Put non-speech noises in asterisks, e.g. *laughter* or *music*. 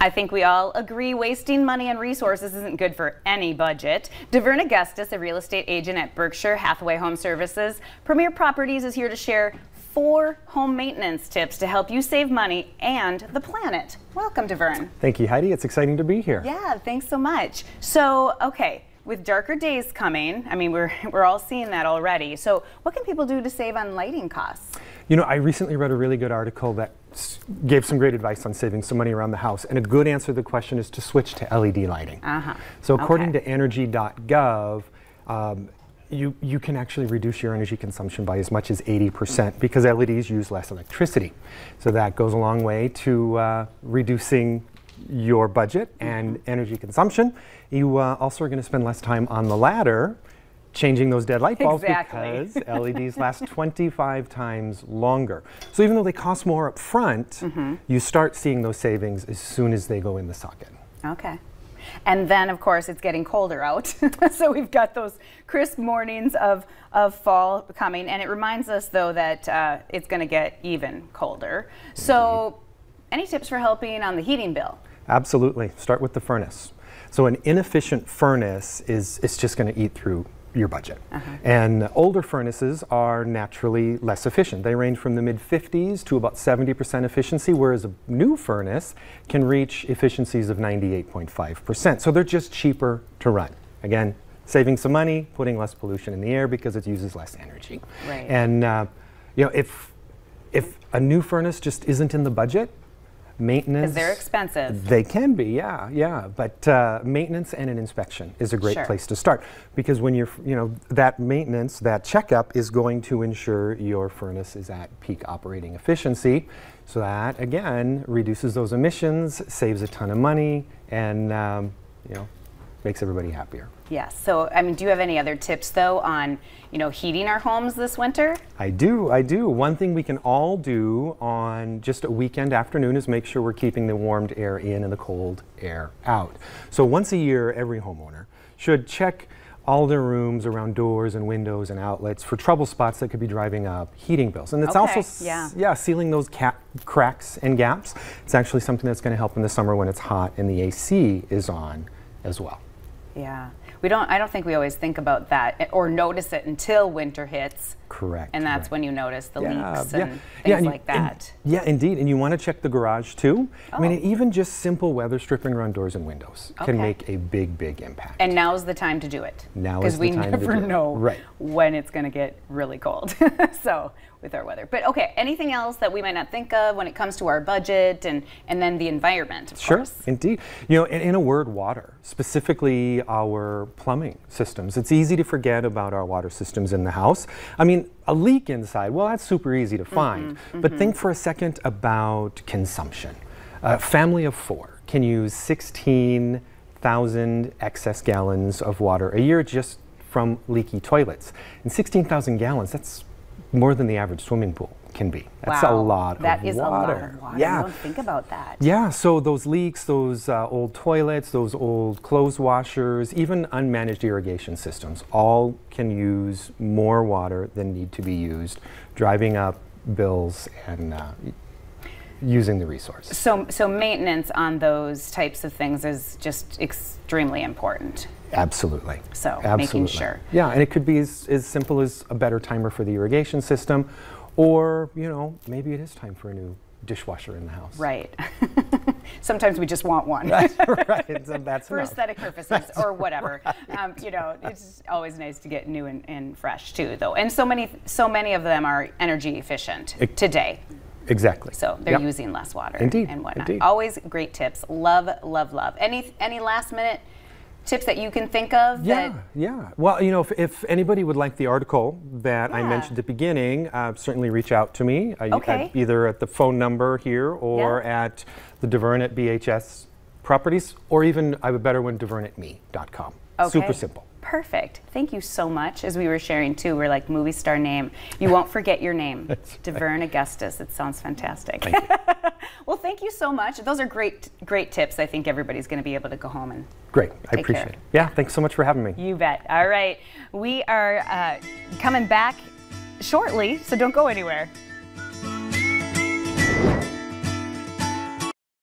I think we all agree wasting money and resources isn't good for any budget. DeVern Augustus, a real estate agent at Berkshire Hathaway Home Services, Premier Properties is here to share four home maintenance tips to help you save money and the planet. Welcome, DeVern. Thank you, Heidi. It's exciting to be here. Yeah, thanks so much. So, okay, with darker days coming, I mean, we're, *laughs* we're all seeing that already. So, what can people do to save on lighting costs? You know, I recently read a really good article that gave some great advice on saving some money around the house. And a good answer to the question is to switch to LED lighting. Uh -huh. So according okay. to energy.gov, um, you, you can actually reduce your energy consumption by as much as 80% because LEDs use less electricity. So that goes a long way to uh, reducing your budget and mm-hmm. energy consumption. You uh, also are going to spend less time on the ladder changing those dead light bulbs exactly. because LEDs *laughs* last 25 times longer. So even though they cost more up front, mm -hmm. you start seeing those savings as soon as they go in the socket. Okay. And then, of course, it's getting colder out. *laughs* so we've got those crisp mornings of, of fall coming. And it reminds us, though, that uh, it's going to get even colder. Mm -hmm. So, any tips for helping on the heating bill? Absolutely. Start with the furnace. So, an inefficient furnace is it's just going to eat through your budget. Uh -huh. And older furnaces are naturally less efficient. They range from the mid 50s to about 70% efficiency, whereas a new furnace can reach efficiencies of 98.5%. So they're just cheaper to run. Again, saving some money, putting less pollution in the air because it uses less energy. Right. And uh, you know, if if a new furnace just isn't in the budget, Maintenance. they're expensive. They can be, yeah, yeah. But uh, maintenance and an inspection is a great sure. place to start because when you're, you know, that maintenance, that checkup is going to ensure your furnace is at peak operating efficiency. So that, again, reduces those emissions, saves a ton of money, and, um, you know, makes everybody happier. Yes. So, I mean, do you have any other tips though on, you know, heating our homes this winter? I do. I do. One thing we can all do on just a weekend afternoon is make sure we're keeping the warmed air in and the cold air out. So, once a year, every homeowner should check all their rooms around doors and windows and outlets for trouble spots that could be driving up heating bills. And it's okay. also yeah. yeah, sealing those cracks and gaps. It's actually something that's going to help in the summer when it's hot and the AC is on as well. Yeah we don't. I don't think we always think about that or notice it until winter hits. Correct. And that's when you notice the yeah, leaks and yeah, things yeah, and like you, that. And, yeah, indeed. And you want to check the garage too. Oh. I mean, oh. even just simple weather stripping around doors and windows okay. can make a big, big impact. And now's the time to do it. Now is the time to do it. Because we never know right. when it's going to get really cold. *laughs* so with our weather. But okay, anything else that we might not think of when it comes to our budget and, and then the environment, sure, course. indeed. You know, in, in a word, water, specifically our plumbing systems. It's easy to forget about our water systems in the house. I mean, a leak inside, well, that's super easy to mm-hmm, find. Mm -hmm, but mm -hmm. think for a second about consumption. A family of four can use 16,000 excess gallons of water a year just from leaky toilets. And 16,000 gallons, that's more than the average swimming pool can be. That's wow. a lot that of water. That is a lot of water. Yeah. don't think about that. Yeah, so those leaks, those uh, old toilets, those old clothes washers, even unmanaged irrigation systems, all can use more water than need to be used, driving up bills and uh, using the resource. So, so maintenance on those types of things is just extremely important. Absolutely. So Absolutely. making sure. Yeah, and it could be as, as simple as a better timer for the irrigation system or, you know, maybe it is time for a new dishwasher in the house. Right. *laughs* Sometimes we just want one. *laughs* right. that's for enough. aesthetic purposes that's or whatever. *laughs* Right. Um, you know, it's always nice to get new and, and, fresh too, though. And so many, so many of them are energy efficient it, today. Exactly. So they're yep. using less water Indeed. and whatnot. Indeed. Always great tips. Love, love, love. Any any last minute tips that you can think of? Yeah, yeah. Well, you know, if, if anybody would like the article that yeah. I mentioned at the beginning, uh, certainly reach out to me, okay. either at the phone number here or yeah. at the Devern at BHS properties, or even I have a better one, DevernatMe.com. Okay. Super simple perfect. Thank you so much. As we were sharing too, we're like movie star name. You won't forget your name, *laughs* Deverne Augustus. It sounds fantastic. Thank *laughs* well, thank you so much. Those are great, great tips. I think everybody's going to be able to go home and great. I appreciate care. it. Yeah, thanks so much for having me. You bet. All right, we are uh, coming back shortly, so don't go anywhere.